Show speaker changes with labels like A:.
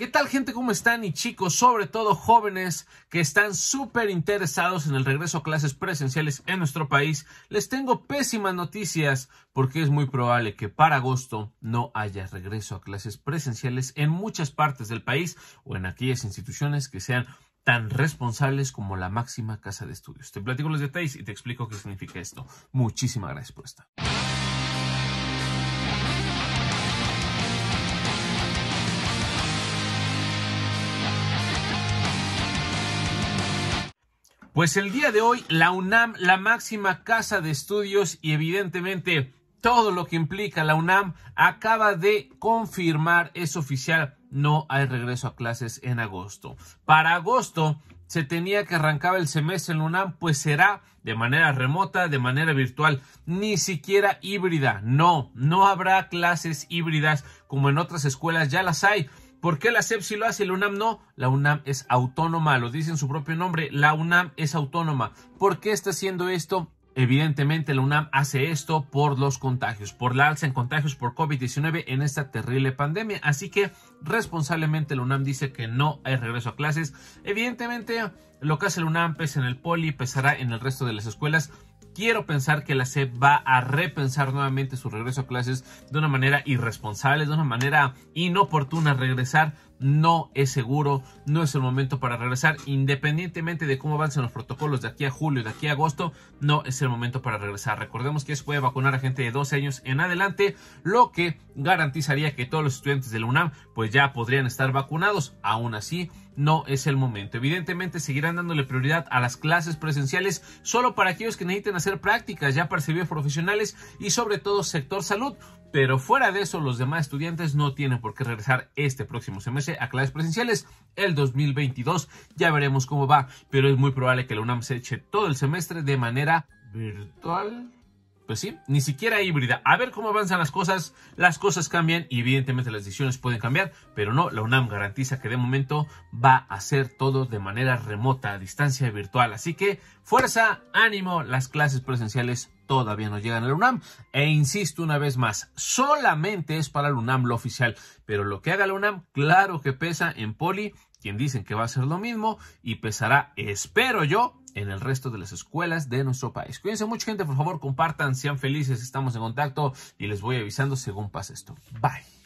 A: ¿Qué tal gente? ¿Cómo están? Y chicos, sobre todo jóvenes que están súper interesados en el regreso a clases presenciales en nuestro país, les tengo pésimas noticias porque es muy probable que para agosto no haya regreso a clases presenciales en muchas partes del país o en aquellas instituciones que sean tan responsables como la máxima casa de estudios. Te platico los detalles y te explico qué significa esto. Muchísimas gracias por estar. Pues el día de hoy, la UNAM, la máxima casa de estudios y evidentemente todo lo que implica la UNAM, acaba de confirmar, es oficial, no hay regreso a clases en agosto. Para agosto se tenía que arrancar el semestre en la UNAM, pues será de manera remota, de manera virtual, ni siquiera híbrida. No, no habrá clases híbridas como en otras escuelas ya las hay ¿Por qué la CEP lo hace y la UNAM no? La UNAM es autónoma, lo dice en su propio nombre, la UNAM es autónoma. ¿Por qué está haciendo esto? Evidentemente la UNAM hace esto por los contagios, por la alza en contagios por COVID-19 en esta terrible pandemia. Así que responsablemente la UNAM dice que no hay regreso a clases. Evidentemente lo que hace la UNAM pesa en el poli, pesará en el resto de las escuelas Quiero pensar que la SEP va a repensar nuevamente su regreso a clases de una manera irresponsable, de una manera inoportuna, regresar no es seguro, no es el momento para regresar, independientemente de cómo avancen los protocolos de aquí a julio, de aquí a agosto, no es el momento para regresar. Recordemos que se puede vacunar a gente de 12 años en adelante, lo que garantizaría que todos los estudiantes de la UNAM pues ya podrían estar vacunados, aún así no es el momento. Evidentemente seguirán dándole prioridad a las clases presenciales solo para aquellos que necesiten hacer prácticas ya para servicios profesionales y sobre todo sector salud, pero fuera de eso los demás estudiantes no tienen por qué regresar este próximo semestre a clases presenciales el 2022. Ya veremos cómo va, pero es muy probable que la UNAM se eche todo el semestre de manera virtual. Pues sí, ni siquiera híbrida. A ver cómo avanzan las cosas. Las cosas cambian y evidentemente las decisiones pueden cambiar, pero no, la UNAM garantiza que de momento va a hacer todo de manera remota, a distancia virtual. Así que fuerza, ánimo, las clases presenciales todavía no llegan a la UNAM. E insisto una vez más, solamente es para la UNAM lo oficial. Pero lo que haga la UNAM, claro que pesa en Poli, quien dicen que va a ser lo mismo, y pesará, espero yo, en el resto de las escuelas de nuestro país. Cuídense mucho, gente. Por favor, compartan, sean felices, estamos en contacto y les voy avisando según pase esto. Bye.